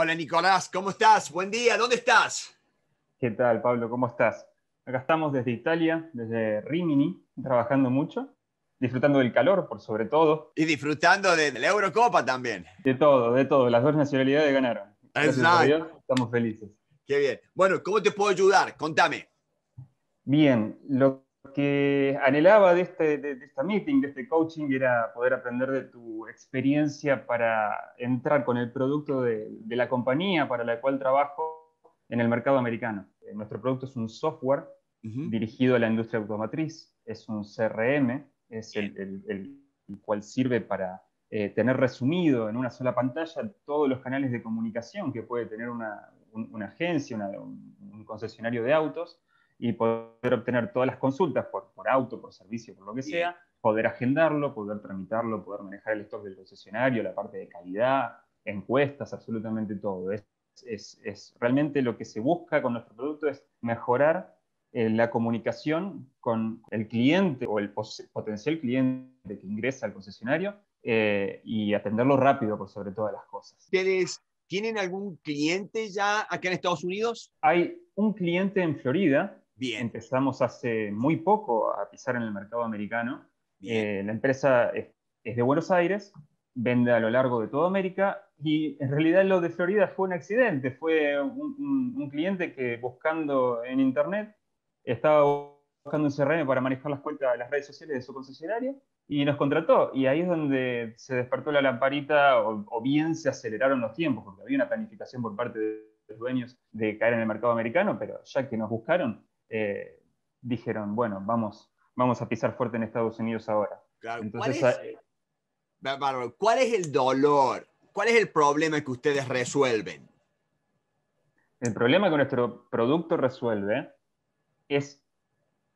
Hola Nicolás, ¿cómo estás? Buen día, ¿dónde estás? ¿Qué tal Pablo? ¿Cómo estás? Acá estamos desde Italia, desde Rimini, trabajando mucho, disfrutando del calor por sobre todo. Y disfrutando de la Eurocopa también. De todo, de todo, las dos nacionalidades ganaron. Gracias estamos felices. Qué bien. Bueno, ¿cómo te puedo ayudar? Contame. Bien, lo que anhelaba de, este, de, esta meeting, de este coaching, era poder aprender de tu experiencia para entrar con el producto de, la compañía para la cual trabajo en el mercado americano. Eh, nuestro producto es un software dirigido a la industria automotriz, es un CRM, es el, cual sirve para eh, tener resumido en una sola pantalla todos los canales de comunicación que puede tener una, agencia, un concesionario de autos y poder obtener todas las consultas por, por auto, por servicio, por lo que sea, poder agendarlo, poder tramitarlo, poder manejar el stock del concesionario, la parte de calidad, encuestas, absolutamente todo. Es, es, es realmente lo que se busca con nuestro producto es mejorar eh, la comunicación con el cliente o el potencial cliente que ingresa al concesionario eh, y atenderlo rápido por sobre todas las cosas. ¿Ustedes tienen algún cliente ya aquí en Estados Unidos? Hay un cliente en Florida Bien. Empezamos hace muy poco a pisar en el mercado americano. Eh, la empresa es, de Buenos Aires, vende a lo largo de toda América y en realidad lo de Florida fue un accidente, fue un, cliente que buscando en internet estaba buscando un CRM para manejar las cuentas de las redes sociales de su concesionario y nos contrató. Y ahí es donde se despertó la lamparita o, bien se aceleraron los tiempos, porque había una planificación por parte de los dueños de caer en el mercado americano, pero ya que nos buscaron, eh, dijeron, bueno, vamos, vamos a pisar fuerte en Estados Unidos ahora. Entonces, ah, ¿cuál, es, el dolor? ¿Cuál es el problema que ustedes resuelven? El problema que nuestro producto resuelve es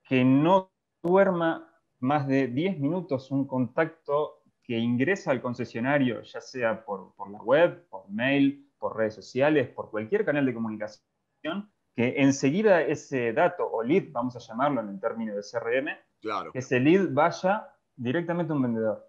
que no duerma más de 10 minutos un contacto que ingresa al concesionario, ya sea por, por, la web, por mail, por redes sociales, por cualquier canal de comunicación, que enseguida ese dato o lead, vamos a llamarlo en el término de CRM, que ese lead vaya directamente a un vendedor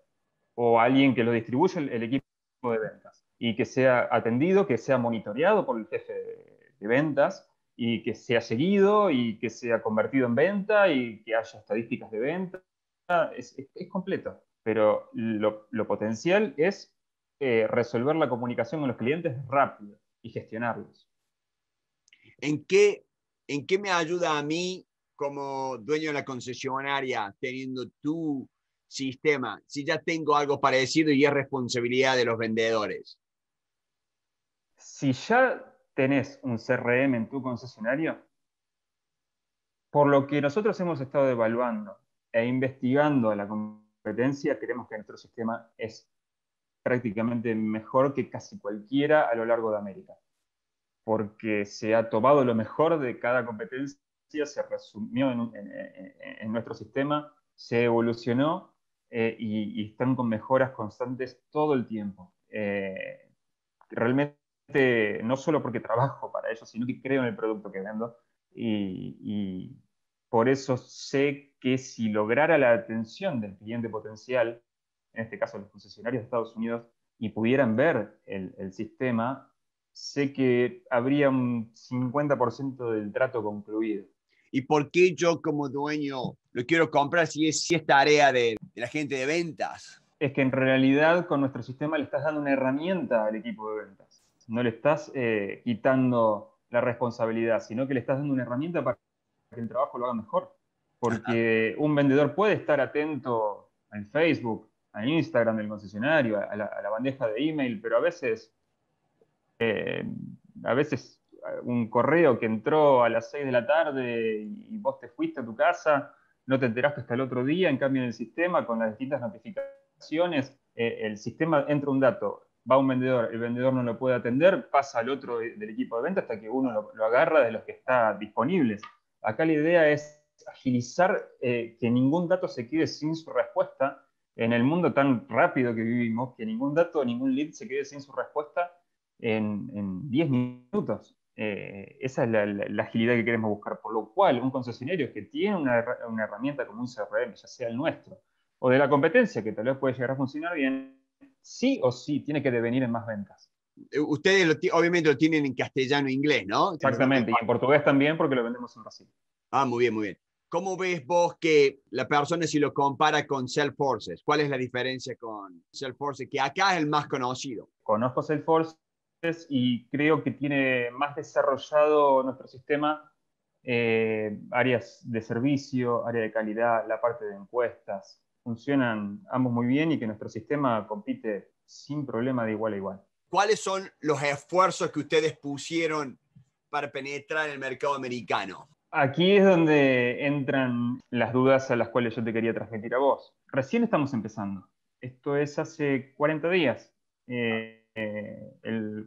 o a alguien que lo distribuya, el, equipo de ventas y que sea atendido, que sea monitoreado por el jefe de, ventas y que sea seguido y que sea convertido en venta y que haya estadísticas de venta. Es, completo, pero lo, potencial es eh, resolver la comunicación con los clientes rápido y gestionarlos. ¿en qué, me ayuda a mí como dueño de la concesionaria teniendo tu sistema si ya tengo algo parecido y es responsabilidad de los vendedores? Si ya tenés un CRM en tu concesionario, por lo que nosotros hemos estado evaluando e investigando la competencia, creemos que nuestro sistema es prácticamente mejor que casi cualquiera a lo largo de América porque se ha tomado lo mejor de cada competencia, se resumió en, nuestro sistema, se evolucionó eh, y, están con mejoras constantes todo el tiempo. Eh, realmente, no solo porque trabajo para ellos, sino que creo en el producto que vendo y, por eso sé que si lograra la atención del cliente potencial, en este caso los concesionarios de Estados Unidos, y pudieran ver el, el sistema, sé que habría un 50% del trato concluido. ¿Y por qué yo como dueño lo quiero comprar si es, si esta tarea de, la gente de ventas? Es que en realidad con nuestro sistema le estás dando una herramienta al equipo de ventas. No le estás eh, quitando la responsabilidad, sino que le estás dando una herramienta para que el trabajo lo haga mejor. Porque un vendedor puede estar atento al Facebook, al Instagram del concesionario, a la bandeja de email, pero a veces eh, a veces eh, un correo que entró a las 6 de la tarde y vos te fuiste a tu casa, no te enteraste hasta el otro día, en cambio en el sistema, con las distintas notificaciones, eh, el sistema entra un dato, va un vendedor, el vendedor no lo puede atender, pasa al otro del equipo de venta hasta que uno lo, agarra de los que están disponibles. Acá la idea es agilizar que ningún dato se quede sin su respuesta en el mundo tan rápido que vivimos, que ningún dato, ningún lead se quede sin su respuesta en 10 minutos. Eh, esa es la, agilidad que queremos buscar, por lo cual un concesionario que tiene una, una, herramienta como un CRM, ya sea el nuestro, o de la competencia, que tal vez puede llegar a funcionar bien, sí o sí tiene que devenir en más ventas. Eh, ustedes obviamente lo tienen en castellano e inglés, ¿no? Exactamente, y en portugués también porque lo vendemos en Brasil. Ah, muy bien, muy bien. ¿Cómo ves vos que la persona si lo compara con Salesforce? ¿Cuál es la diferencia con Salesforce? Que acá es el más conocido. Conozco Salesforce, y creo que tiene más desarrollado nuestro sistema eh, áreas de servicio, área de calidad, la parte de encuestas. Funcionan ambos muy bien y que nuestro sistema compite sin problema de igual a igual. ¿Cuáles son los esfuerzos que ustedes pusieron para penetrar en el mercado americano? Aquí es donde entran las dudas a las cuales yo te quería transmitir a vos. Recién estamos empezando. Esto es hace 40 días. Eh, eh,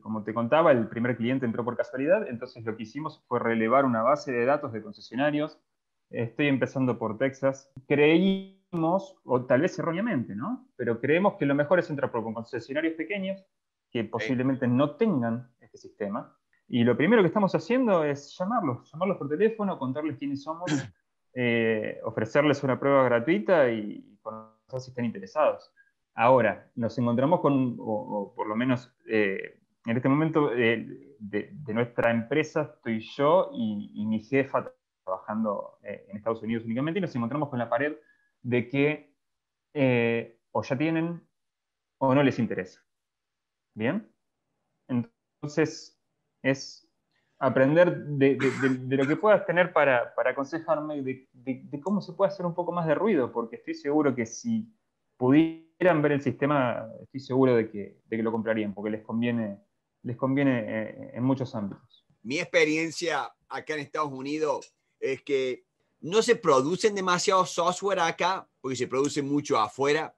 como te contaba, el primer cliente entró por casualidad, entonces lo que hicimos fue relevar una base de datos de concesionarios. Estoy empezando por Texas. Creímos, o tal vez erróneamente, ¿no? Pero creemos que lo mejor es entrar por concesionarios pequeños que posiblemente no tengan este sistema. Y lo primero que estamos haciendo es llamarlos, llamarlos por teléfono, contarles quiénes somos, eh, ofrecerles una prueba gratuita y conocer si están interesados. Ahora, nos encontramos con, o, por lo menos eh, en este momento eh, de, nuestra empresa estoy yo y, mi jefa trabajando eh, en Estados Unidos únicamente y nos encontramos con la pared de que o ya tienen o no les interesa. ¿Bien? Entonces, es aprender de, lo que puedas tener para, para aconsejarme de, cómo se puede hacer un poco más de ruido, porque estoy seguro que si pudiera quieran ver el sistema, estoy seguro de que, de que lo comprarían, porque les conviene, les conviene eh, en muchos ámbitos. Mi experiencia acá en Estados Unidos es que no se producen demasiado software acá, porque se produce mucho afuera,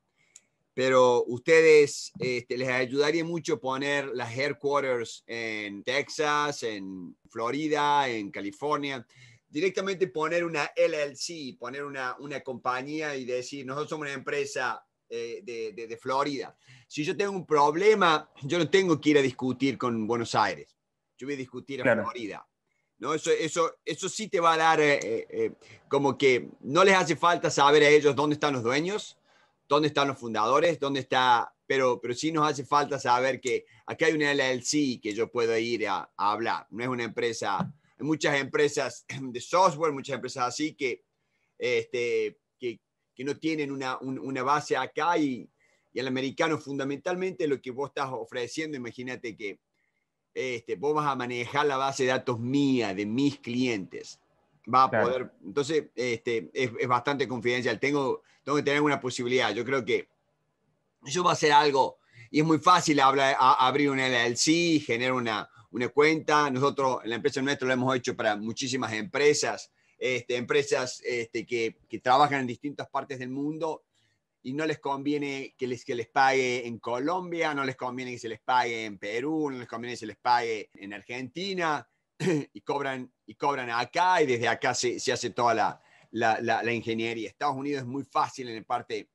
pero ustedes este, les ayudaría mucho poner las headquarters en Texas, en Florida, en California. Directamente poner una LLC, poner una, una compañía y decir, nosotros somos una empresa eh, de, Florida. Si yo tengo un problema, yo no tengo que ir a discutir con Buenos Aires. Yo voy a discutir a Florida. ¿No? Eso, eso, eso sí te va a dar eh, eh, como que no les hace falta saber a ellos dónde están los dueños, dónde están los fundadores, dónde está, pero, pero sí nos hace falta saber que aquí hay una LLC que yo puedo ir a, hablar. No es una empresa, hay muchas empresas de software, muchas empresas así que este, que no tienen una, una base acá y, y, al americano fundamentalmente lo que vos estás ofreciendo, imagínate que este, vos vas a manejar la base de datos mía, de mis clientes. Va a poder, entonces este, es, bastante confidencial. Tengo, tengo que tener una posibilidad. Yo creo que eso va a ser algo, y es muy fácil hablar, abrir una LLC, generar una, una cuenta. Nosotros, en la empresa nuestra, lo hemos hecho para muchísimas empresas este, empresas este, que, trabajan en distintas partes del mundo y no les conviene que les, que les pague en Colombia, no les conviene que se les pague en Perú, no les conviene que se les pague en Argentina y cobran, y cobran acá y desde acá se, se hace toda la, la, ingeniería. Estados Unidos es muy fácil en la parte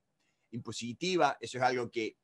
impositiva, eso es algo que,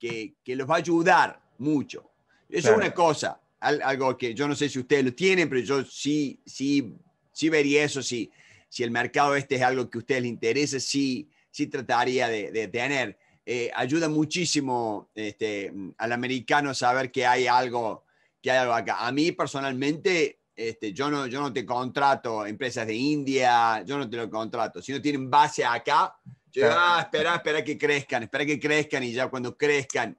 que, que los va a ayudar mucho. Eso es una cosa, algo que yo no sé si ustedes lo tienen, pero yo sí, sí si vería eso, si, si el mercado este es algo que a ustedes les interesa, sí, trataría de, tener. Eh, ayuda muchísimo este, al americano saber que hay algo que hay algo acá. A mí personalmente, este, yo, no, yo no te contrato empresas de India, yo no te lo contrato. Si no tienen base acá, ah, espera, espera que crezcan, espera que crezcan y ya cuando crezcan,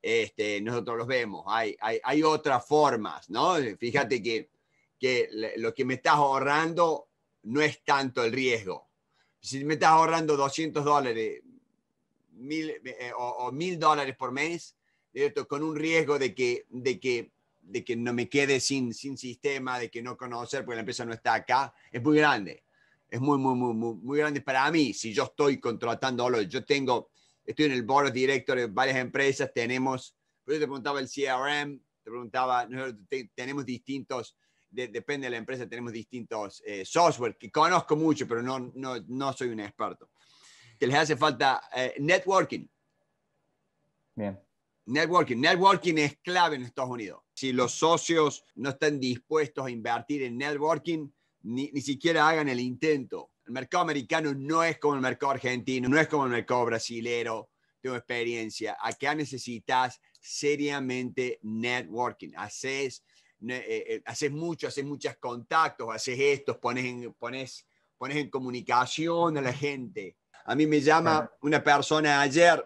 este, nosotros los vemos. Hay, hay, hay otras formas, ¿no? Fíjate que que lo que me estás ahorrando no es tanto el riesgo. Si me estás ahorrando 200 dólares mil, eh, o 1.000 dólares por mes, con un riesgo de que, de que, de que no me quede sin, sin sistema, de que no conocer, porque la empresa no está acá, es muy grande. Es muy, muy, muy, muy, grande para mí. Si yo estoy contratando, yo tengo, estoy en el board director de varias empresas, tenemos, yo te preguntaba el CRM, te preguntaba, tenemos distintos depende de la empresa, tenemos distintos eh, software que conozco mucho, pero no, no, soy un experto. Que les hace falta eh, networking. Bien. Networking. Networking es clave en Estados Unidos. Si los socios no están dispuestos a invertir en networking, ni, ni siquiera hagan el intento. El mercado americano no es como el mercado argentino, no es como el mercado brasilero. Tengo experiencia. Acá necesitas seriamente networking. Haces eh, eh, haces mucho, haces muchos contactos, haces esto, pones en, pones, pones en comunicación a la gente. A mí me llama una persona ayer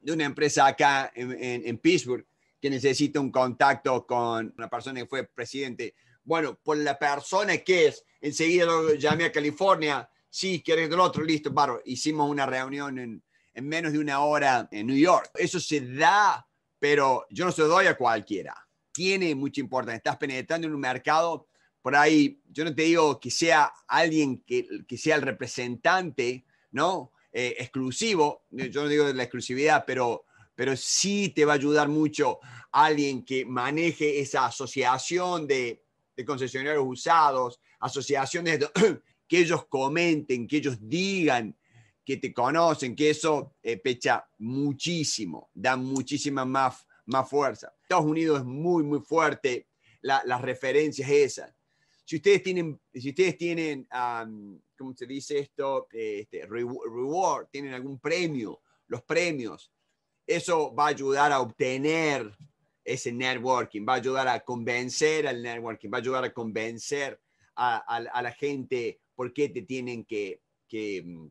de una empresa acá en, Pittsburgh que necesita un contacto con una persona que fue presidente. Bueno, por la persona que es, enseguida lo llamé a California, sí, quieres del otro, listo, barro. Hicimos una reunión en, en menos de una hora en New York. Eso se da, pero yo no se lo doy a cualquiera tiene mucha importancia. Estás penetrando en un mercado, por ahí, yo no te digo que sea alguien que, que sea el representante, ¿no? Eh, exclusivo, yo no digo de la exclusividad, pero, pero sí te va a ayudar mucho alguien que maneje esa asociación de, de concesionarios usados, asociaciones que ellos comenten, que ellos digan que te conocen, que eso eh, pecha muchísimo, da muchísima más, más fuerza. Estados Unidos es muy, muy fuerte las referencias esas. Si ustedes tienen, si ustedes tienen ¿cómo se dice esto? Este, reward, tienen algún premio, los premios. Eso va a ayudar a obtener ese networking, va a ayudar a convencer al networking, va a ayudar a convencer a, a la gente por qué te tienen que, que,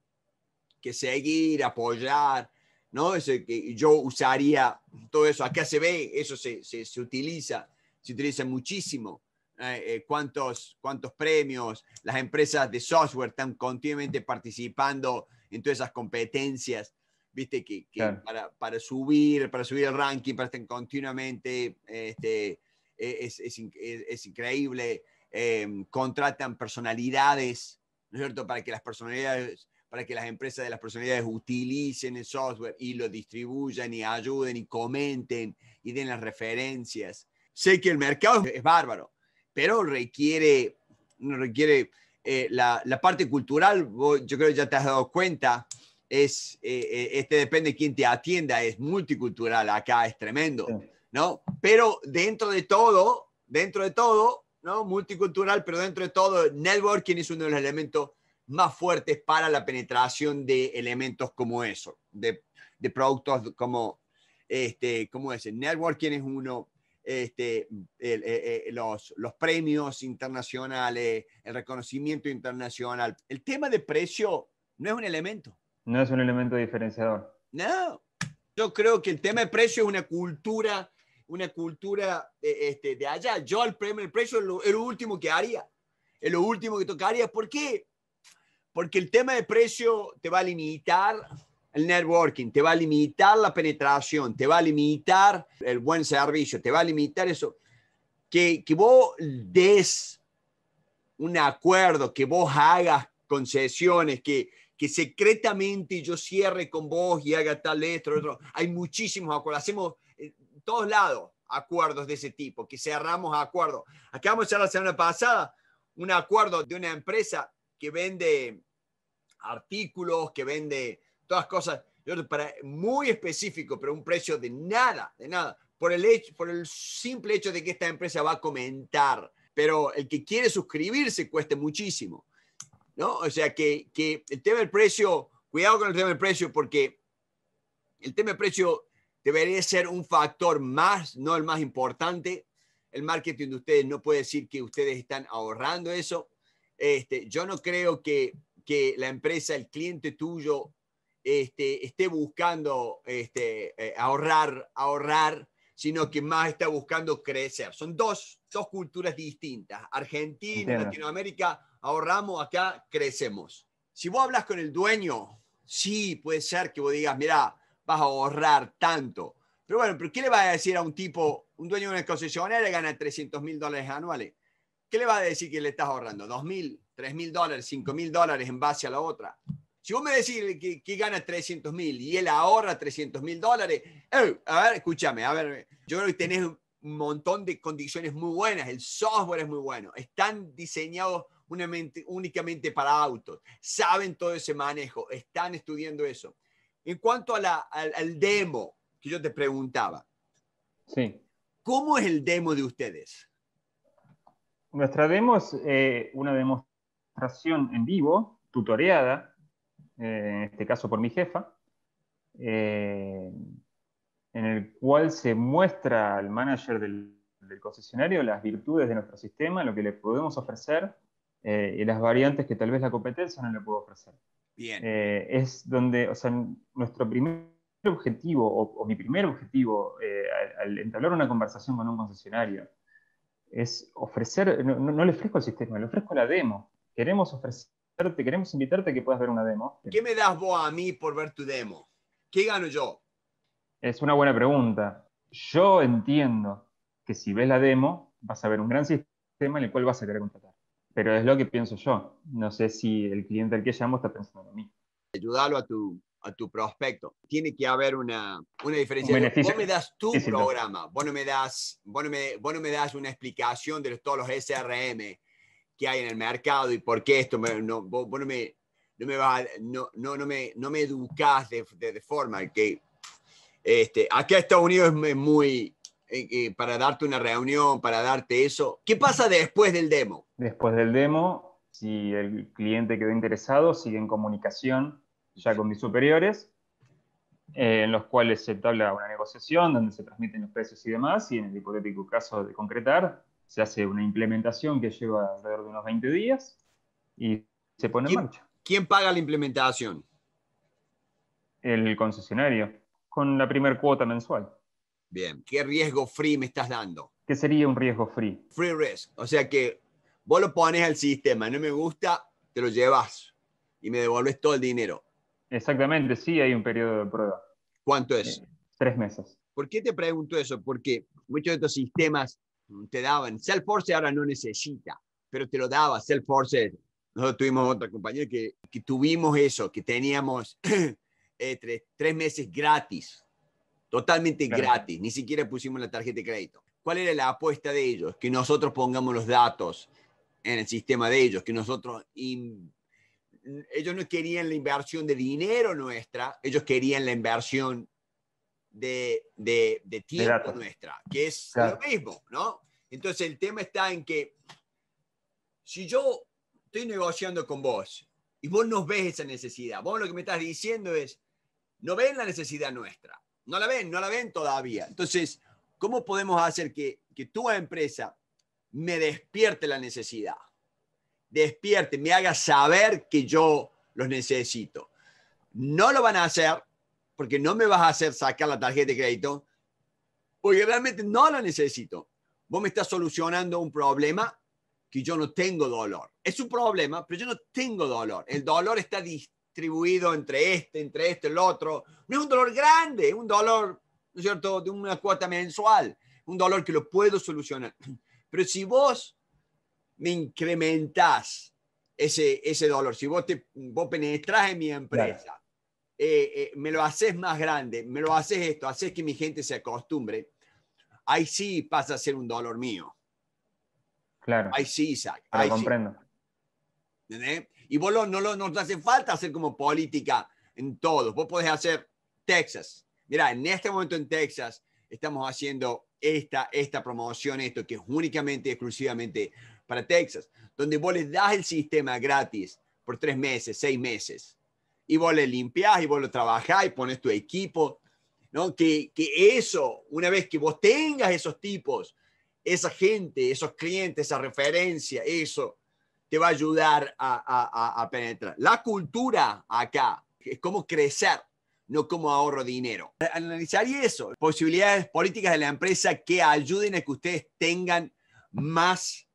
que seguir, apoyar. ¿no? que yo usaría todo eso. Acá se ve, eso se, utiliza, se utiliza muchísimo. Eh, eh, cuántos, cuántos premios, las empresas de software están continuamente participando en todas esas competencias, viste, que, para, para, subir, para subir el ranking, para estar continuamente, este, e, e, es, increíble, em, contratan personalidades, ¿no es cierto?, para que las personalidades para que las empresas de las personalidades utilicen el software y lo distribuyan y ayuden y comenten y den las referencias. Sé que el mercado es bárbaro, pero requiere, requiere eh, la, la, parte cultural, yo creo que ya te has dado cuenta, es, eh, eh, este depende de quién te atienda, es multicultural, acá es tremendo, ¿no? Pero dentro de todo, dentro de todo, ¿no? Multicultural, pero dentro de todo, networking es uno de los elementos más fuertes para la penetración de elementos como eso, de, productos como, este, ¿cómo es? networking es uno, este, los, los, premios internacionales, el reconocimiento internacional. El tema de precio no es un elemento. No es un elemento diferenciador. No. Yo creo que el tema de precio es una cultura, una cultura eh, este, de allá. Yo el premio, el precio lo, es lo último que haría. Es lo último que tocaría. ¿Por qué? porque el tema de precio te va a limitar el networking, te va a limitar la penetración, te va a limitar el buen servicio, te va a limitar eso. Que, que vos des un acuerdo, que vos hagas concesiones, que, que secretamente yo cierre con vos y haga tal esto, otro. Hay muchísimos acuerdos. Hacemos en eh, todos lados acuerdos de ese tipo, que cerramos acuerdos. Acabamos de hacer la semana pasada un acuerdo de una empresa que vende artículos, que vende todas cosas, para, muy específico, pero un precio de nada, de nada, por el, hecho, por el simple hecho de que esta empresa va a comentar. Pero el que quiere suscribirse cueste muchísimo. ¿no? O sea que, que el tema del precio, cuidado con el tema del precio, porque el tema del precio debería ser un factor más, no el más importante. El marketing de ustedes no puede decir que ustedes están ahorrando eso. Este, yo no creo que que la empresa, el cliente tuyo, este, esté buscando este, eh, ahorrar, ahorrar, sino que más está buscando crecer. Son dos, dos culturas distintas. Argentina, Latinoamérica, ahorramos, acá crecemos. Si vos hablas con el dueño, sí, puede ser que vos digas, mira, vas a ahorrar tanto. Pero bueno, ¿pero ¿qué le va a decir a un tipo, un dueño de una concesionaria gana 300 mil dólares anuales? ¿Qué le va a decir que le estás ahorrando? ¿2 mil? 3 mil dólares, 5 mil dólares en base a la otra. Si vos me decís que, gana 300 mil y él ahorra 300 mil dólares, a ver, escúchame, a ver, yo creo que tenés un montón de condiciones muy buenas, el software es muy bueno, están diseñados únicamente para autos, saben todo ese manejo, están estudiando eso. En cuanto a al, demo que yo te preguntaba, sí. ¿cómo es el demo de ustedes? Nuestra demo es eh, una demo demostración en vivo, tutoreada, eh, en este caso por mi jefa, eh, en el cual se muestra al manager del, concesionario las virtudes de nuestro sistema, lo que le podemos ofrecer eh, y las variantes que tal vez la competencia no le puede ofrecer. Bien. es donde, o sea, nuestro primer objetivo, o, mi primer objetivo al, entablar una conversación con un concesionario, es ofrecer, no, no, le ofrezco el sistema, le ofrezco la demo queremos ofrecerte, queremos invitarte a que puedas ver una demo. ¿Qué me das vos a mí por ver tu demo? ¿Qué gano yo? Es una buena pregunta. Yo entiendo que si ves la demo, vas a ver un gran sistema en el cual vas a querer contratar. Pero es lo que pienso yo. No sé si el cliente al que llamo está pensando en mí. Ayudarlo a tu, a tu prospecto. Tiene que haber una, una diferencia. vos me das tu programa, vos no me das, vos me, vos no me das una explicación de todos los SRM que hay en el mercado y por qué esto, no, vos, no me, no me, no, me, no educás de, forma que... Este, acá en Estados Unidos es muy... Eh, eh, para darte una reunión, para darte eso. ¿Qué pasa después del demo? Después del demo, si el cliente quedó interesado, sigue en comunicación ya con mis superiores, eh, en los cuales se habla una negociación donde se transmiten los precios y demás, y en el hipotético caso de concretar, se hace una implementación que lleva alrededor de unos 20 días y se pone en marcha. ¿Quién paga la implementación? El concesionario, con la primer cuota mensual. Bien, ¿qué riesgo free me estás dando? ¿Qué sería un riesgo free? Free risk, o sea que vos lo pones al sistema, no me gusta, te lo llevas y me devolves todo el dinero. Exactamente, sí, hay un periodo de prueba. ¿Cuánto es? Eh, tres meses. ¿Por qué te pregunto eso? Porque muchos de estos sistemas Mm, te daban. Force ahora no necesita, pero te lo daba Force Nosotros tuvimos otra compañía que, que tuvimos eso, que teníamos eh, tres, meses gratis, totalmente gratis, ni siquiera pusimos la tarjeta de crédito. ¿Cuál era la apuesta de ellos? Que nosotros pongamos los datos en el sistema de ellos, que nosotros... Ellos no querían la inversión de dinero nuestra, ellos querían la inversión de, de, de, tiempo nuestra, que es lo mismo, ¿no? Entonces el tema está en que si yo estoy negociando con vos y vos no ves esa necesidad, vos lo que me estás diciendo es, no ven la necesidad nuestra, no la ven, no la ven todavía. Entonces, ¿cómo podemos hacer que, tu empresa me despierte la necesidad? Despierte, me haga saber que yo los necesito. No lo van a hacer porque no me vas a hacer sacar la tarjeta de crédito porque realmente no la necesito. Vos me estás solucionando un problema que yo no tengo dolor. Es un problema, pero yo no tengo dolor. El dolor está distribuido entre este, entre este, el otro. No es un dolor grande, es un dolor, ¿no es cierto?, de una cuota mensual. Un dolor que lo puedo solucionar. Pero si vos me incrementás ese, ese dolor, si vos, te, vos penetrás en mi empresa, eh, eh, me lo haces más grande, me lo haces esto, haces que mi gente se acostumbre, ahí sí pasa a ser un dolor mío. Claro. Ahí sí, Isaac. Lo comprendo. Y vos no, nos hace falta hacer como política en todo. Vos podés hacer Texas. Mira, en este momento en Texas estamos haciendo esta, esta promoción, esto que es únicamente, exclusivamente para Texas, donde vos les das el sistema gratis por tres meses, seis meses. Y vos le limpiás y vos lo trabajás y pones tu equipo que, eso, una vez que vos tengas esos tipos, esa gente, esos clientes, esa referencia, eso, te va a ayudar a, penetrar. La cultura acá es cómo crecer, no cómo ahorro dinero. y eso, posibilidades políticas de la empresa que ayuden a que ustedes tengan más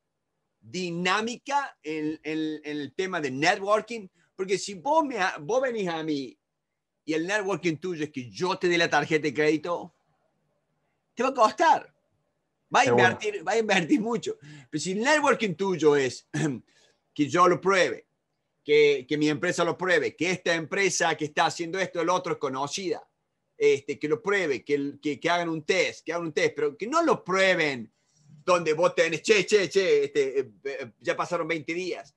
dinámica en, el tema de networking, porque si vos, me, vos venís a mí y el networking tuyo es que yo te dé la tarjeta de crédito, te va a costar. Va a, invertir, va a invertir mucho. Pero si el networking tuyo es que yo lo pruebe, que, que, mi empresa lo pruebe, que esta empresa que está haciendo esto, el otro es conocida, este, que lo pruebe, que, que, que hagan un test, que hagan un test, pero que no lo prueben donde vos tenés, che, che, che, este, eh, eh, ya pasaron 20 días.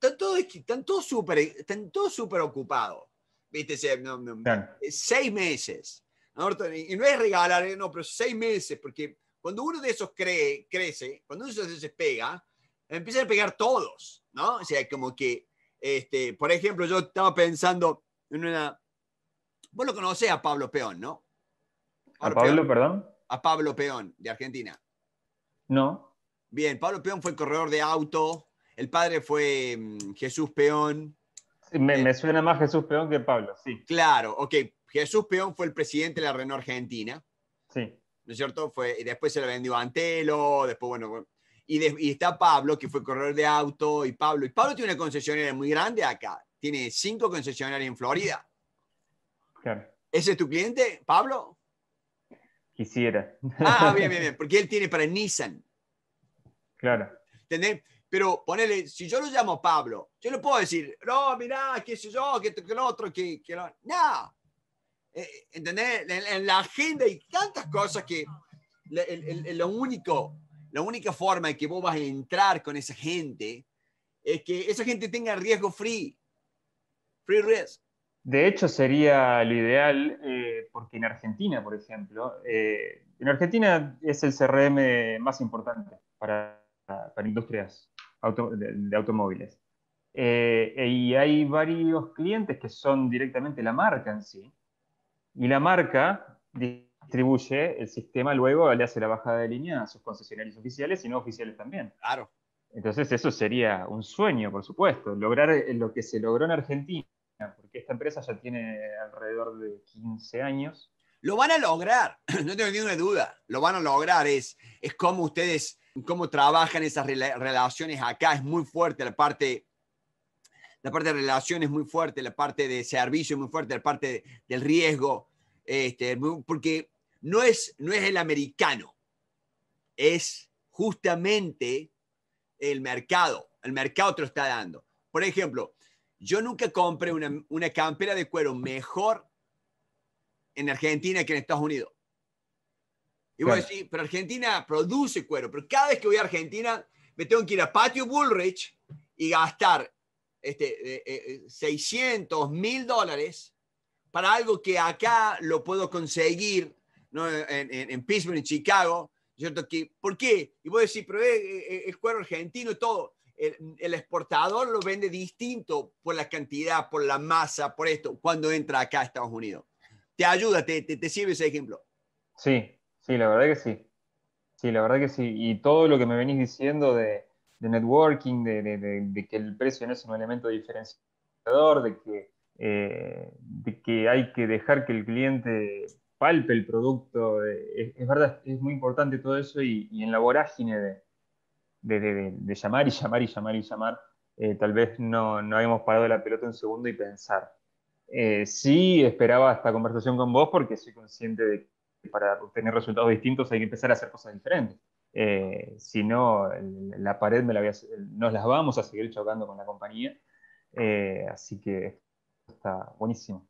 Están todos, súper están todos ocupados. ¿viste? Eh, seis meses. Y no es regalar, eh, no, pero seis meses, porque cuando uno de esos cree, crece, cuando uno de esos se pega, empiezan a pegar todos, ¿no? O sea, como que, este, por ejemplo, yo estaba pensando en una... Vos lo conocés a Pablo Peón, ¿no? ¿A Pablo, perdón? A Pablo Peón, de Argentina. No. Bien, Pablo Peón fue corredor de auto, el padre fue mm, Jesús Peón, me, eh, me, suena más Jesús Peón que Pablo, sí. Claro, ok. Jesús Peón fue el presidente de la Renault Argentina. Sí. ¿No es cierto? Fue, y después se lo vendió a Antelo, después, bueno. Y, y, está Pablo, que fue corredor de auto, y Pablo. Y Pablo tiene una concesionaria muy grande acá. Tiene cinco concesionarias en Florida. Claro. ¿Ese es tu cliente, Pablo? Quisiera. Ah, bien, bien, bien. Porque él tiene para Nissan. Claro. ¿Entendés? Pero ponele, si yo lo llamo Pablo, yo le puedo decir, no, mira, qué sé yo, que, el otro, que, que lo... No. Eh, ¿Entendés? En, la agenda hay tantas cosas que lo único, la única forma en que vos vas a entrar con esa gente es que esa gente tenga riesgo free. Free risk. De hecho, sería lo ideal, eh, porque en Argentina, por ejemplo, eh, en Argentina es el CRM más importante para, para industrias de, automóviles. Eh, y hay varios clientes que son directamente la marca en sí. Y la marca distribuye el sistema, luego le hace la bajada de línea a sus concesionarios oficiales y no oficiales también. Claro. Entonces eso sería un sueño, por supuesto, lograr eh, lo que se logró en Argentina, porque esta empresa ya tiene alrededor de 15 años. Lo van a lograr, no tengo ninguna duda, lo van a lograr, es, es como ustedes cómo trabajan esas relaciones acá. Es muy fuerte la parte, la parte de relaciones, muy fuerte la parte de servicio, muy fuerte la parte del riesgo, este, porque no es, no es el americano, es justamente el mercado. El mercado te lo está dando. Por ejemplo, yo nunca compré una, una campera de cuero mejor en Argentina que en Estados Unidos. Y voy a decir, pero Argentina produce cuero, pero cada vez que voy a Argentina me tengo que ir a Patio Bullrich y gastar este, 600 eh, eh, eh, mil dólares para algo que acá lo puedo conseguir en, en, en, Pittsburgh, en Chicago. ¿Por qué? Y voy a decir, pero es, cuero argentino, y todo. El, exportador lo vende distinto por la cantidad, por la masa, por esto, cuando entra acá a Estados Unidos. Te ayuda, te, te, te sirve ese ejemplo. Sí, Sí, la verdad que sí. Sí, la verdad que sí. Y todo lo que me venís diciendo de, networking, de, que el precio no es un elemento diferenciador, de que, eh, hay que dejar que el cliente palpe el producto, eh, es, verdad, es muy importante todo eso y, en la vorágine de, llamar y llamar y llamar y llamar, eh, tal vez no, no habíamos parado la pelota un segundo y pensar. sí esperaba esta conversación con vos porque soy consciente de que para obtener resultados distintos hay que empezar a hacer cosas diferentes. Eh, si no, la pared me la nos las vamos a seguir chocando con la compañía. Eh, así que está buenísimo.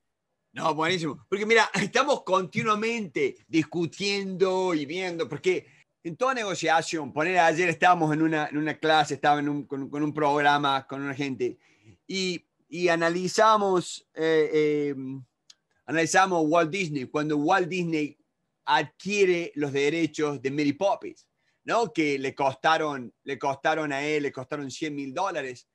No, buenísimo. Porque mira, estamos continuamente discutiendo y viendo, porque en toda negociación, poner ayer estábamos en una, en una clase, estaba en un, con, un programa, con una gente, y, y analizamos, eh, eh, analizamos Walt Disney, cuando Walt Disney adquiere los derechos de Mary Poppins, ¿no? Que le costaron, le costaron a él, le costaron 100 mil dólares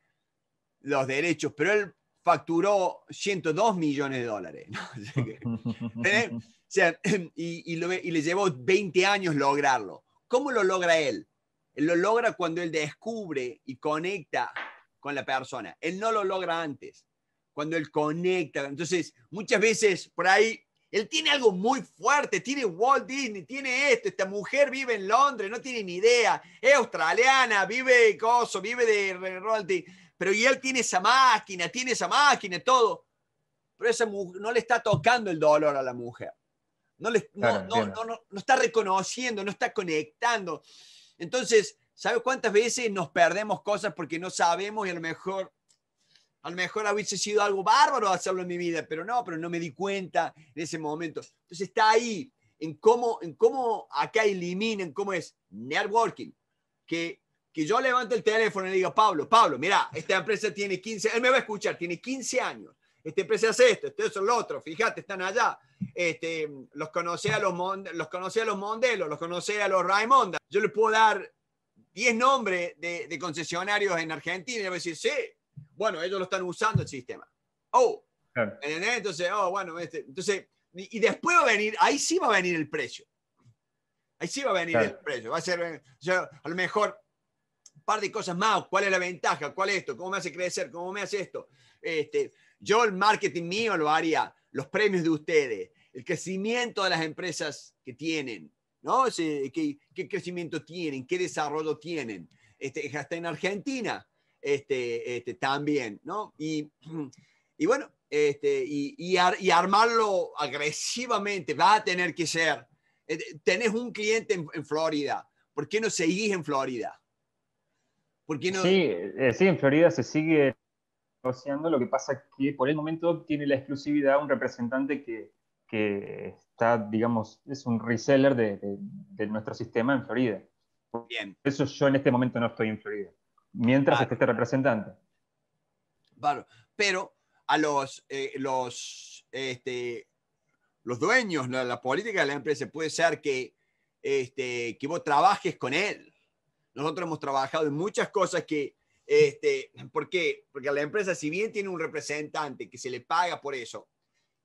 los derechos, pero él facturó 102 millones de dólares. ¿eh? y, y, y, le llevó 20 años lograrlo. ¿Cómo lo logra él? Él lo logra cuando él descubre y conecta con la persona. Él no lo logra antes, cuando él conecta. Entonces, muchas veces por ahí él tiene algo muy fuerte, tiene Walt Disney, tiene esto, esta mujer vive en Londres, no tiene ni idea, es australiana, vive de coso, vive de royalty, pero y él tiene esa máquina, tiene esa máquina, todo. Pero esa mujer no le está tocando el dolor a la mujer. No, le, no, está reconociendo, no está conectando. Entonces, ¿sabes cuántas veces nos perdemos cosas porque no sabemos y a lo mejor a lo mejor hubiese sido algo bárbaro hacerlo en mi vida, pero no, pero no me di cuenta en ese momento. Entonces está ahí, en cómo, en cómo acá eliminan, cómo es networking. Que, que yo levanto el teléfono y le diga, Pablo, Pablo, mira, esta empresa tiene 15, él me va a escuchar, tiene 15 años. Esta empresa hace esto, esto es lo otro, fíjate, están allá. Este, los conocí a los, Mond los conocí a los Mondelos, los conocí a los Raimonda. Yo le puedo dar 10 nombres de, de concesionarios en Argentina y le voy a decir, sí, bueno, ellos lo están usando el sistema. Oh, entonces, oh, bueno, este, entonces, y, después va a venir, ahí sí va a venir el precio. Ahí sí va a venir el precio. Va a ser, a lo mejor, un par de cosas más. ¿Cuál es la ventaja? ¿Cuál es esto? ¿Cómo me hace crecer? ¿Cómo me hace esto? Este, yo el marketing mío lo haría, los premios de ustedes, el crecimiento de las empresas que tienen, ¿no? ¿Qué, qué crecimiento tienen? ¿Qué desarrollo tienen? Este, hasta en Argentina, este, este, también, ¿no? Y, bueno, este, y, armarlo agresivamente, va a tener que ser. Eh, tenés un cliente en, Florida, ¿por qué no seguís en Florida? no... Eh, sí, en Florida se sigue negociando, lo que pasa es que por el momento tiene la exclusividad un representante que, está, digamos, es un reseller de, nuestro sistema en Florida. Bien. eso yo en este momento no estoy en Florida mientras ah. esté este representante. Claro, pero a los, eh, los, este, los dueños, la, política de la empresa puede ser que, este, que vos trabajes con él. Nosotros hemos trabajado en muchas cosas que, este, ¿por qué? Porque la empresa, si bien tiene un representante que se le paga por eso,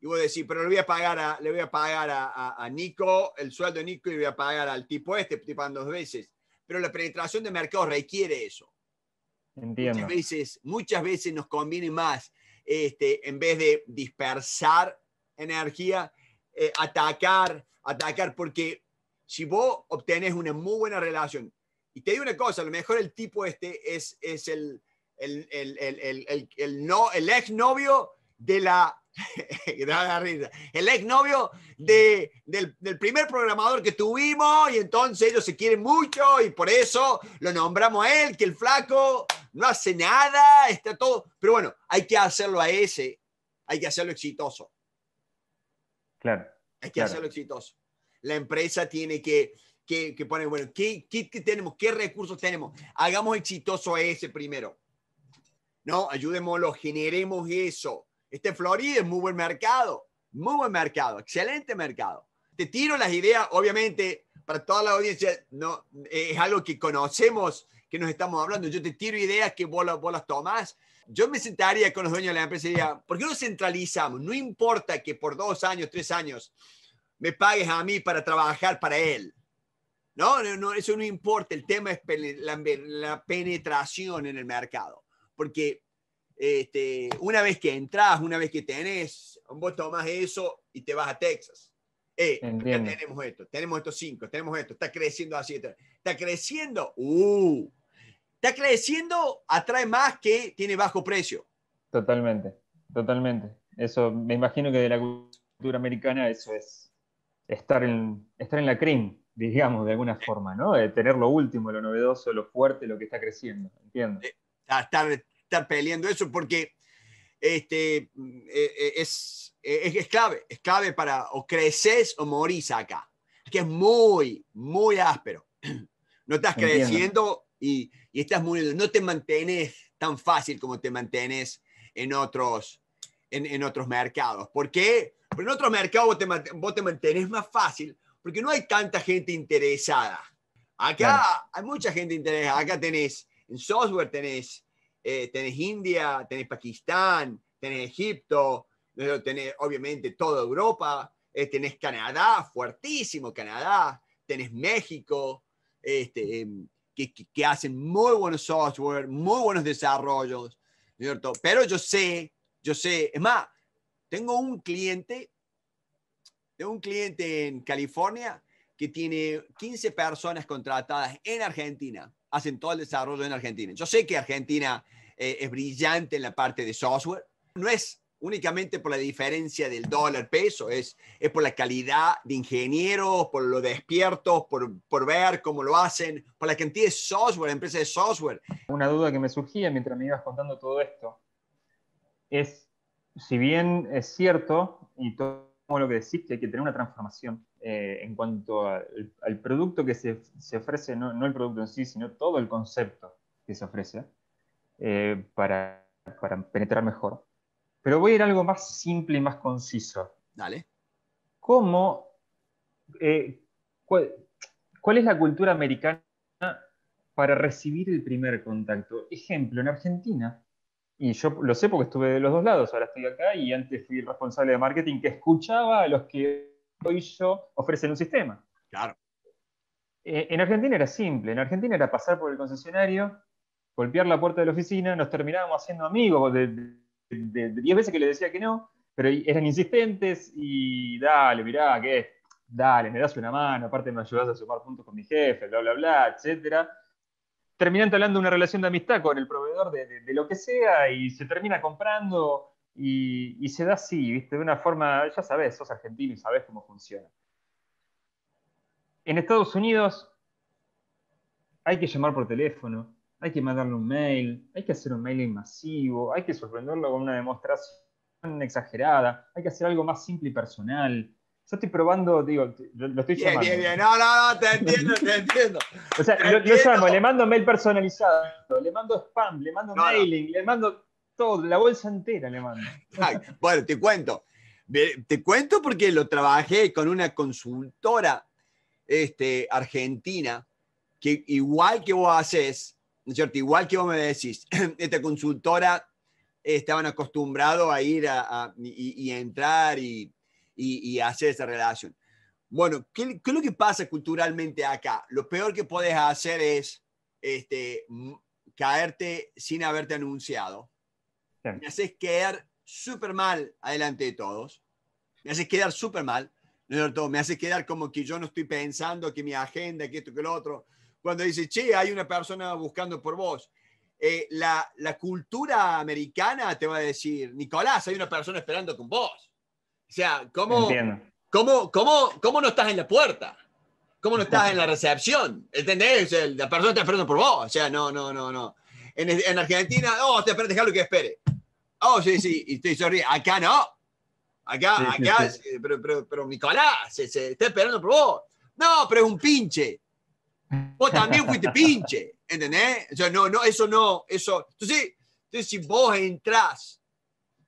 y vos decís, pero le voy a pagar a, le voy a, pagar a, Nico, el sueldo de Nico, y voy a pagar al tipo este, tipando dos veces. Pero la penetración de mercado requiere eso. Muchas veces, muchas veces nos conviene más, este, en vez de dispersar energía, eh, atacar, atacar, porque si vos obtenés una muy buena relación, y te digo una cosa, a lo mejor el tipo este es, es el, el, el, el, no, el exnovio de la el novio de, del, del, primer programador que tuvimos y entonces ellos se quieren mucho y por eso lo nombramos a él, que el flaco no hace nada, está todo. Pero bueno, hay que hacerlo a ese, hay que hacerlo exitoso. Claro. Hay que hacerlo exitoso. La empresa tiene que, que, poner, bueno, ¿qué, tenemos? ¿Qué recursos tenemos? Hagamos exitoso a ese primero. No, ayudémoslo, generemos eso. Este Florida es muy buen mercado, muy buen mercado, excelente mercado. Te tiro las ideas, obviamente, para toda la audiencia, no, es algo que conocemos que nos estamos hablando. Yo te tiro ideas que vos, las tomás. Yo me sentaría con los dueños de la empresa y diría, ¿por qué no centralizamos? No importa que por dos años, tres años, me pagues a mí para trabajar para él. No, no, eso no importa. El tema es la, penetración en el mercado. Porque este, una vez que entras, una vez que tenés, vos tomás eso y te vas a Texas. Eh, tenemos esto, tenemos estos cinco, tenemos esto, está creciendo así, está creciendo. Uh, está creciendo, atrae más que tiene bajo precio. Totalmente, totalmente. Eso me imagino que de la cultura americana eso es estar en, estar en la crin, digamos, de alguna forma, ¿no? De tener lo último, lo novedoso, lo fuerte, lo que está creciendo, entiendo. estar, peleando eso porque este, mm, eh, eh, es, es, clave, es clave para o creces o morís acá. Es Que es muy, muy áspero. No estás creciendo y y estás muriendo. No te mantienes tan fácil como te mantienes en otros, en, en otros mercados. ¿Por qué? Porque en otros mercados vos te, vos te mantenés más fácil porque no hay tanta gente interesada. Acá hay mucha gente interesada. Acá tenés en software, tenés, eh, tenés India, tenés Pakistán, tenés Egipto, tenés obviamente toda Europa, eh, tenés Canadá, fuertísimo Canadá, tenés México, este, em, que, hacen muy buenos software, muy buenos desarrollos, ¿cierto? Pero yo sé, yo sé, es más, tengo un cliente, tengo un cliente en California que tiene 15 personas contratadas en Argentina, hacen todo el desarrollo en Argentina. Yo sé que Argentina eh, es brillante en la parte de software, no es únicamente por la diferencia del dólar peso, es, es por la calidad de ingenieros, por los despiertos, por, por, ver cómo lo hacen, por la cantidad de software, la empresa de software. Una duda que me surgía mientras me ibas contando todo esto es, si bien es cierto, y todo lo que decís, que hay que tener una transformación eh, en cuanto al, producto que se, se ofrece, no, no, el producto en sí, sino todo el concepto que se ofrece eh, para, para penetrar mejor pero voy a ir algo más simple y más conciso. Dale. ¿Cómo, eh, cuál, es la cultura americana para recibir el primer contacto? Ejemplo, en Argentina, y yo lo sé porque estuve de los dos lados, ahora estoy acá y antes fui responsable de marketing que escuchaba a los que hoy yo ofrecen un sistema. Claro. Eh, en Argentina era simple, en Argentina era pasar por el concesionario, golpear la puerta de la oficina, nos terminábamos haciendo amigos de, de 10 veces que le decía que no, pero eran insistentes y dale, mirá, que dale, me das una mano, aparte me ayudas a sumar puntos con mi jefe, bla, bla, bla, etc. Terminan hablando de una relación de amistad con el proveedor de, lo que sea y se termina comprando y, se da así, ¿viste? De una forma, ya sabes, sos argentino y sabes cómo funciona. En Estados Unidos hay que llamar por teléfono, hay que mandarle un mail, hay que hacer un mailing masivo, hay que sorprenderlo con una demostración exagerada, hay que hacer algo más simple y personal. Yo estoy probando, digo, lo estoy llamando. Bien, bien, no, no, no, te entiendo, te entiendo. O sea, lo, llamo, le mando mail personalizado, le mando spam, le mando mailing, le mando todo, la bolsa entera le mando. bueno, te cuento. Te cuento porque lo trabajé con una consultora este, argentina que igual que vos haces, cierto? Igual que vos me decís, esta consultora estaban acostumbrados a ir a, y, entrar y, hacer esa relación. Bueno, ¿qué, es lo que pasa culturalmente acá? Lo peor que puedes hacer es este, caerte sin haberte anunciado. Me haces quedar súper mal adelante de todos. Me haces quedar súper mal. Me haces quedar como que yo no estoy pensando que mi agenda, que esto, que lo otro cuando dice, che, hay una persona buscando por vos. Eh, la, la, cultura americana te va a decir, Nicolás, hay una persona esperando con vos. O sea, ¿cómo, cómo, cómo, cómo no estás en la puerta? ¿Cómo no estás en la recepción? ¿Entendés? la persona está esperando por vos. O sea, no, no, no, no. En, en Argentina, oh, te espera, déjalo que espere. Oh, sí, sí, y estoy sonriendo. Acá no. Acá, acá, eh, Pero, pero, pero, Nicolás, se, eh, se, está esperando por vos. No, pero es un pinche. Vos también fuiste pinche, ¿entendés? O sea, no, no, eso no, eso. Entonces, si vos entrás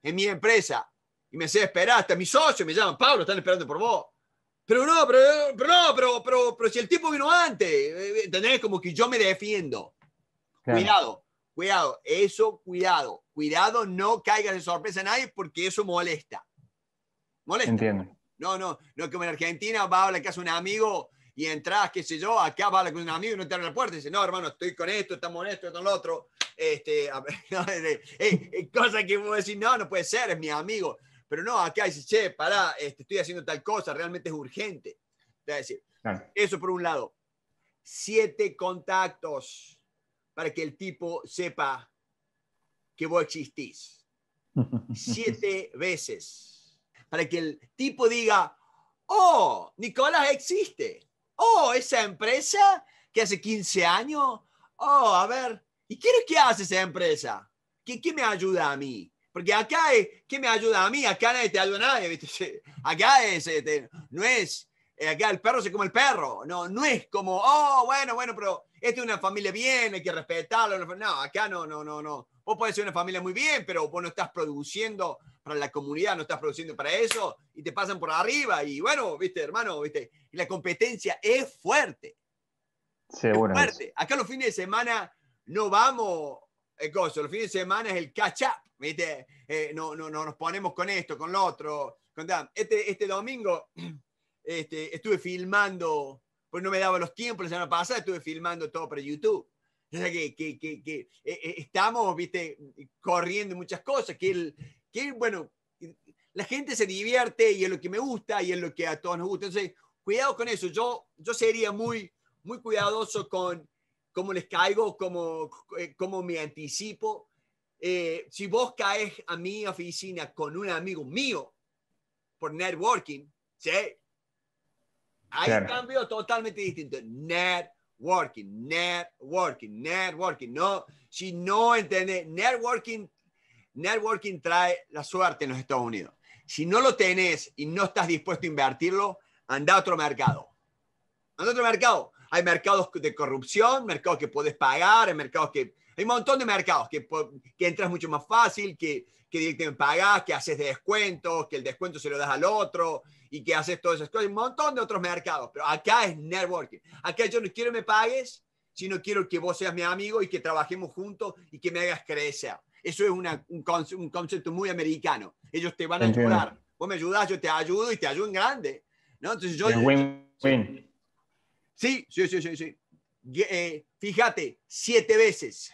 en mi empresa y me haces esperar, hasta mis socios me llaman, Pablo, están esperando por vos. Pero no, pero, pero no, pero, pero, pero, si el tipo vino antes, eh, ¿entendés? Como que yo me defiendo. Cuidado, cuidado, eso, cuidado. Cuidado, no caigas de sorpresa a nadie porque eso molesta. Molesta. Entiendo. No, no, no, como en Argentina va a que hace un amigo y entras, qué sé yo, acá habla con un amigo y no te abre la puerta y dice, no, hermano, estoy con esto, estamos en esto, estamos en lo otro. Este, cosa que vos decís, no, no puede ser, es mi amigo. Pero no, acá dice, che, pará, este, estoy haciendo tal cosa, realmente es urgente. Es decir, eso por un lado. Siete contactos para que el tipo sepa que vos existís. Siete veces. Para que el tipo diga, oh, Nicolás existe oh, esa empresa que hace 15 años, oh, a ver, ¿y qué es que hace esa empresa? ¿Qué, me ayuda a mí? Porque acá, es, ¿qué me ayuda a mí? Acá nadie te ayuda a nadie, ¿viste? Acá es, este, no es, eh, acá el perro se come el perro, no, no es como, oh, bueno, bueno, pero esta es una familia bien, hay que respetarlo, no, acá no, no, no, no. Vos podés ser una familia muy bien, pero vos no estás produciendo para la comunidad, no estás produciendo para eso, y te pasan por arriba, y bueno, viste, hermano, viste, la competencia es fuerte. Seguro. Acá los fines de semana no vamos, el eh, coso, los fines de semana es el catch up, viste, eh, no, no, no, nos ponemos con esto, con lo otro. Con este, este domingo este, estuve filmando, pues no me daba los tiempos la semana pasada, estuve filmando todo para YouTube. O sea, que, que, que, que, eh, estamos, viste, corriendo muchas cosas, que el, que bueno, la gente se divierte y es lo que me gusta y es lo que a todos nos gusta. Entonces, cuidado con eso. Yo, yo sería muy, muy cuidadoso con cómo les caigo, cómo, eh, cómo me anticipo. Eh, si vos caes a mi oficina con un amigo mío por networking, ¿sí? Hay un cambio totalmente distinto. Networking, networking, networking. No, si no entiendes networking networking trae la suerte en los Estados Unidos. Si no lo tenés y no estás dispuesto a invertirlo, anda a otro mercado. Anda a otro mercado. Hay mercados de corrupción, mercados que puedes pagar, hay mercados que... Hay un montón de mercados que, entras mucho más fácil, que, que directamente pagas, que haces de descuentos, que el descuento se lo das al otro y que haces todas esas cosas. Hay un montón de otros mercados, pero acá es networking. Acá yo no quiero que me pagues, sino quiero que vos seas mi amigo y que trabajemos juntos y que me hagas crecer. Eso es un, concepto, muy americano. Ellos te van a ayudar. Vos me ayudás, yo te ayudo y te ayudo en grande. ¿no? Entonces yo... Win, win. Sí, sí, sí, sí. Eh, fíjate, siete veces.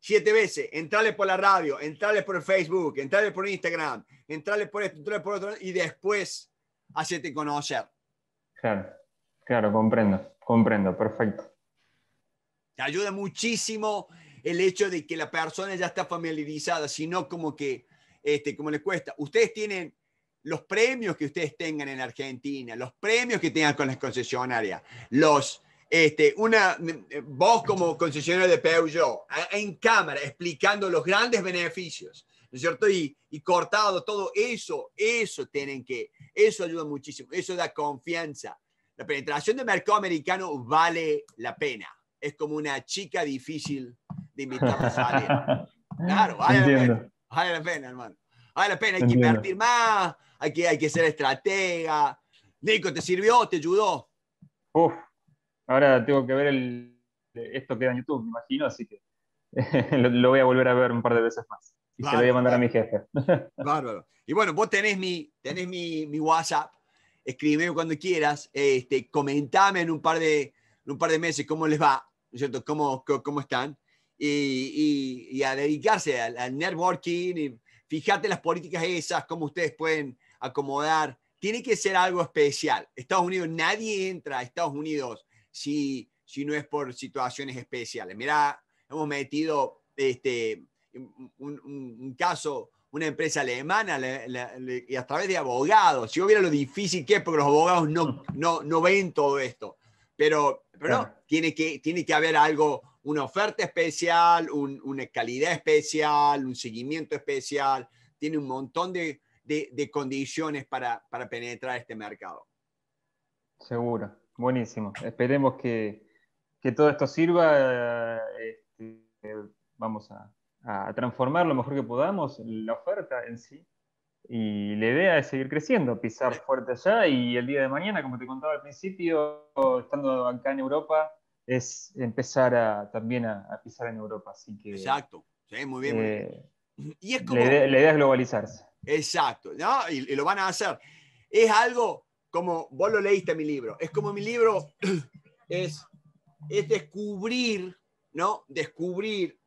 Siete veces. Entrarle por la radio, entrarles por Facebook, entrarles por Instagram, entrarles por esto, entrarles por otro, y después hacete conocer. Claro, claro, comprendo, comprendo, perfecto. Te ayuda muchísimo el hecho de que la persona ya está familiarizada, sino como que, este, como le cuesta. Ustedes tienen los premios que ustedes tengan en Argentina, los premios que tengan con las concesionarias, los, este, una, vos como concesionario de Peugeot, en cámara, explicando los grandes beneficios, ¿no es cierto? Y, y, cortado todo eso, eso tienen que, eso ayuda muchísimo, eso da confianza. La penetración del mercado americano vale la pena. Es como una chica difícil de invitarnos a salir. Claro, vale la pena, vale la pena, hermano. Vale la pena, hay que invertir más, hay que, hay que ser estratega. Nico, ¿te sirvió? ¿Te ayudó? Uf, ahora tengo que ver el, esto queda en YouTube, me imagino, así que lo, voy a volver a ver un par de veces más. Y se lo voy a mandar a mi jefe. Bárbaro. Y bueno, vos tenés mi, tenés mi, mi WhatsApp, escríbeme cuando quieras, este, comentame en un par de, un par de meses cómo les va, ¿no es cierto? ¿Cómo, cómo están? y, a dedicarse al, networking y fíjate las políticas esas, cómo ustedes pueden acomodar. Tiene que ser algo especial. Estados Unidos, nadie entra a Estados Unidos si, si no es por situaciones especiales. Mirá, hemos metido este, un, caso una empresa alemana y a través de abogados. Si yo viera lo difícil que es, porque los abogados no, no, no ven todo esto. Pero, pero tiene que, haber algo, una oferta especial, una calidad especial, un seguimiento especial. Tiene un montón de, de, condiciones para, para, penetrar este mercado. Seguro, buenísimo. Esperemos que, todo esto sirva. Este, vamos a transformar lo mejor que podamos la oferta en sí y la idea es seguir creciendo, pisar fuerte allá y el día de mañana, como te contaba al principio, estando acá en Europa, es empezar también a, pisar en Europa. Así que, Exacto, muy bien. Eh, la, idea, es globalizarse. Exacto, Y, lo van a hacer. Es algo como, vos lo leíste en mi libro, es como mi libro es, es descubrir, ¿no? Descubrir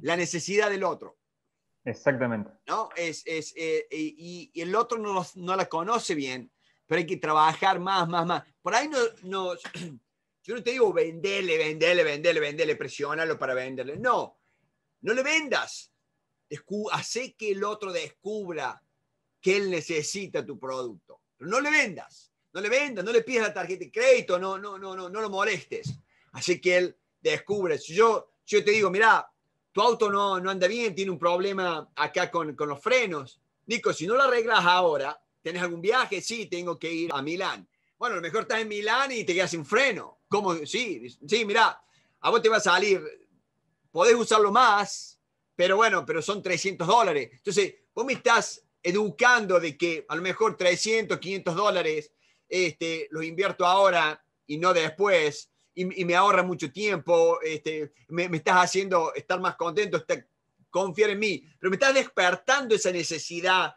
la necesidad del otro. Exactamente. ¿No? Es, es eh, eh, y, el otro no, no, la conoce bien, pero hay que trabajar más, más, más. Por ahí no, no yo no te digo venderle venderle venderle venderle presionarlo para venderle. No, no le vendas. hace que el otro descubra que él necesita tu producto. no le vendas, no le vendas, no le pidas la tarjeta de crédito, no, no, no, no, no lo molestes. Así que él descubre. Si yo, yo te digo, mira, tu auto no, no anda bien, tiene un problema acá con, los frenos. Nico, si no lo arreglas ahora, ¿tenés algún viaje? Sí, tengo que ir a Milán. Bueno, a lo mejor estás en Milán y te quedas sin freno. ¿Cómo? Sí, sí, mira, a vos te va a salir, podés usarlo más, pero bueno, pero son 300 dólares. Entonces, vos me estás educando de que a lo mejor 300, 500 dólares este, los invierto ahora y no después y, me ahorra mucho tiempo, este, me, me, estás haciendo estar más contento, está, confiar en mí, pero me estás despertando esa necesidad,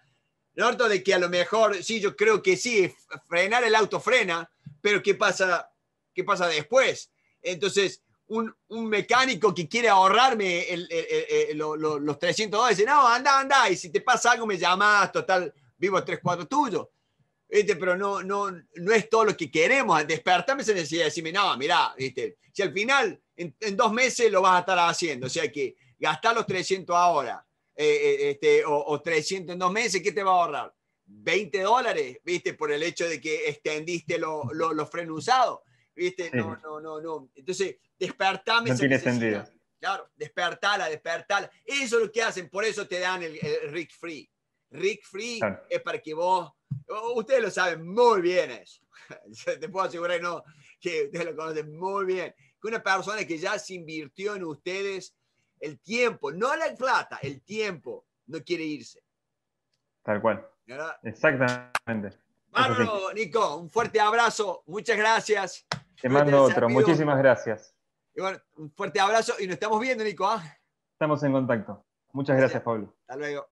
¿no? De que a lo mejor, sí, yo creo que sí, frenar el auto frena, pero ¿qué pasa, qué pasa después? Entonces, un, un mecánico que quiere ahorrarme el, los 300 dólares, dice, no, anda, anda, y si te pasa algo me llamas, total, vivo 3, 4 tuyo pero no, no, no es todo lo que queremos. Despertarme esa necesidad decirme, no, mirá, ¿viste? si al final en, dos meses lo vas a estar haciendo, o sea que gastar los 300 ahora eh, eh, este, o, 300 en dos meses, ¿qué te va a ahorrar? 20 dólares, ¿viste? Por el hecho de que extendiste los frenos usados, ¿viste? No, no, no, Entonces, despertame. No esa Claro, despertala, despertala. Eso es lo que hacen, por eso te dan el, Rick Free. Rick Free es para que vos Oh, ustedes lo saben muy bien eso. Te puedo asegurar que, no, que ustedes lo conocen muy bien. Que una persona que ya se invirtió en ustedes el tiempo, no la plata, el tiempo, no quiere irse. Tal cual. Exactamente. Bárbaro, Nico, un fuerte abrazo, muchas gracias. Te mando otro, muchísimas gracias. un fuerte abrazo y nos estamos viendo, Nico. ¿ah? Estamos en contacto. Muchas gracias, gracias Pablo. Hasta luego.